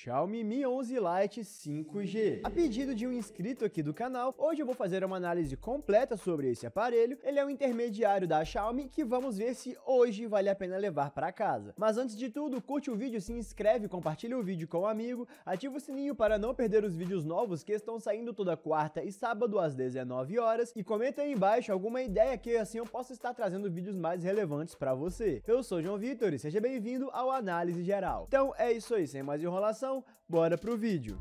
Xiaomi Mi 11 Lite 5G. A pedido de um inscrito aqui do canal, hoje eu vou fazer uma análise completa sobre esse aparelho. Ele é um intermediário da Xiaomi que vamos ver se hoje vale a pena levar para casa. Mas antes de tudo, curte o vídeo, se inscreve, compartilha o vídeo com um amigo, ativa o sininho para não perder os vídeos novos que estão saindo toda quarta e sábado às 19 horas e comenta aí embaixo alguma ideia que assim eu possa estar trazendo vídeos mais relevantes para você. Eu sou João Vitor e seja bem-vindo ao Análise Geral. Então é isso aí, sem mais enrolação, atenção, bora pro vídeo!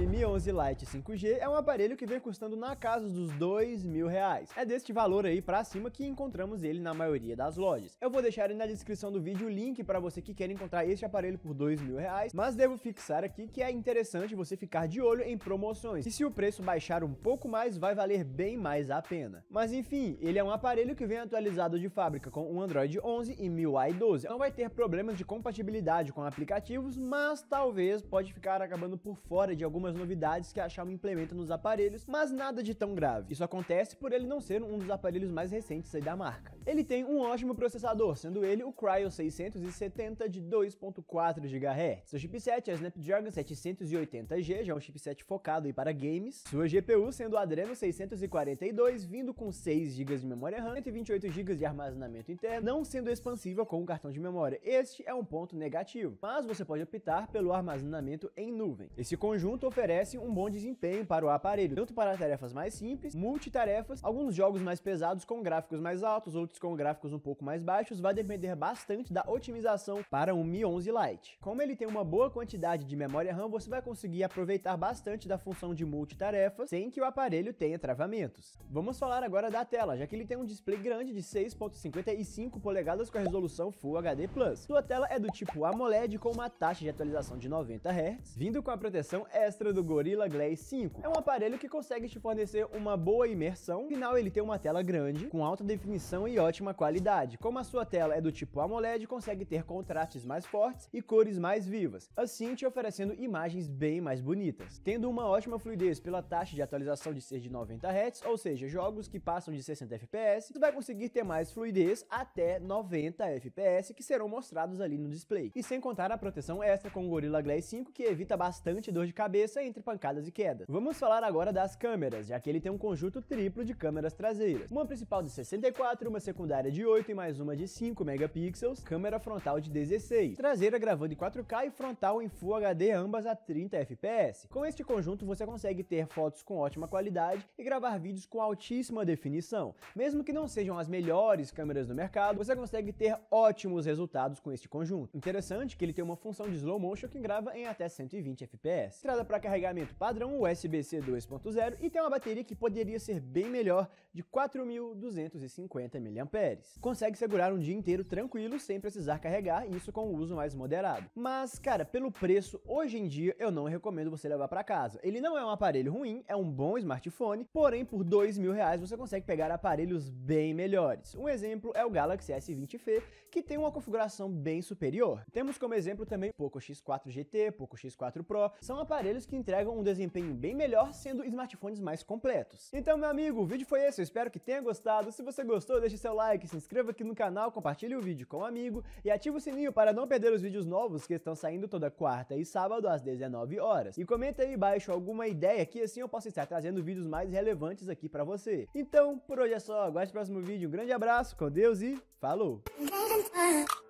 Xiaomi Mi 11 Lite 5G é um aparelho que vem custando na casa dos dois mil reais. É deste valor aí pra cima que encontramos ele na maioria das lojas. Eu vou deixar aí na descrição do vídeo o link para você que quer encontrar este aparelho por dois mil reais, mas devo fixar aqui que é interessante você ficar de olho em promoções, e se o preço baixar um pouco mais, vai valer bem mais a pena. Mas enfim, ele é um aparelho que vem atualizado de fábrica com o Android 11 e MIUI 12, não vai ter problemas de compatibilidade com aplicativos, mas talvez pode ficar acabando por fora de algumas algumas novidades que a Xiaomi implementa nos aparelhos, mas nada de tão grave. Isso acontece por ele não ser um dos aparelhos mais recentes da marca. Ele tem um ótimo processador, sendo ele o Cryo 670 de 2.4 GHz. Seu chipset é Snapdragon 780G, já é um chipset focado aí para games. Sua GPU sendo a Adreno 642, vindo com 6 GB de memória RAM, 128 GB de armazenamento interno, não sendo expansível com o cartão de memória. Este é um ponto negativo, mas você pode optar pelo armazenamento em nuvem. Esse conjunto oferece um bom desempenho para o aparelho, tanto para tarefas mais simples, multitarefas, alguns jogos mais pesados com gráficos mais altos, outros com gráficos um pouco mais baixos, vai depender bastante da otimização para um Mi 11 Lite. Como ele tem uma boa quantidade de memória RAM, você vai conseguir aproveitar bastante da função de multitarefa sem que o aparelho tenha travamentos. Vamos falar agora da tela, já que ele tem um display grande de 6.55 polegadas com a resolução Full HD+. Sua tela é do tipo AMOLED com uma taxa de atualização de 90 Hz, vindo com a proteção extra extra do Gorilla Glass 5. É um aparelho que consegue te fornecer uma boa imersão, afinal ele tem uma tela grande, com alta definição e ótima qualidade. Como a sua tela é do tipo AMOLED, consegue ter contrastes mais fortes e cores mais vivas, assim te oferecendo imagens bem mais bonitas. Tendo uma ótima fluidez pela taxa de atualização de ser de 90 Hz, ou seja, jogos que passam de 60 FPS, você vai conseguir ter mais fluidez até 90 FPS, que serão mostrados ali no display. E sem contar a proteção extra com o Gorilla Glass 5, que evita bastante dor de cabeça cabeça entre pancadas e quedas. Vamos falar agora das câmeras, já que ele tem um conjunto triplo de câmeras traseiras. Uma principal de 64, uma secundária de 8 e mais uma de 5 megapixels, câmera frontal de 16, traseira gravando em 4K e frontal em Full HD ambas a 30 fps. Com este conjunto você consegue ter fotos com ótima qualidade e gravar vídeos com altíssima definição. Mesmo que não sejam as melhores câmeras do mercado, você consegue ter ótimos resultados com este conjunto. Interessante que ele tem uma função de slow motion que grava em até 120 fps. Entrada para carregamento padrão USB-C 2.0 e tem uma bateria que poderia ser bem melhor, de 4.250 mAh. Consegue segurar um dia inteiro tranquilo sem precisar carregar, isso com um uso mais moderado. Mas, cara, pelo preço, hoje em dia eu não recomendo você levar para casa. Ele não é um aparelho ruim, é um bom smartphone, porém por dois mil reais você consegue pegar aparelhos bem melhores. Um exemplo é o Galaxy S20 FE, que tem uma configuração bem superior. Temos como exemplo também o Poco X4 GT, Poco X4 Pro, são aparelhos que entregam um desempenho bem melhor, sendo smartphones mais completos. Então, meu amigo, o vídeo foi esse, eu espero que tenha gostado. Se você gostou, deixe seu like, se inscreva aqui no canal, compartilhe o vídeo com um amigo e ative o sininho para não perder os vídeos novos que estão saindo toda quarta e sábado às 19 horas. E comenta aí embaixo alguma ideia que assim eu possa estar trazendo vídeos mais relevantes aqui para você. Então, por hoje é só, aguarde o próximo vídeo, um grande abraço, com Deus e falou!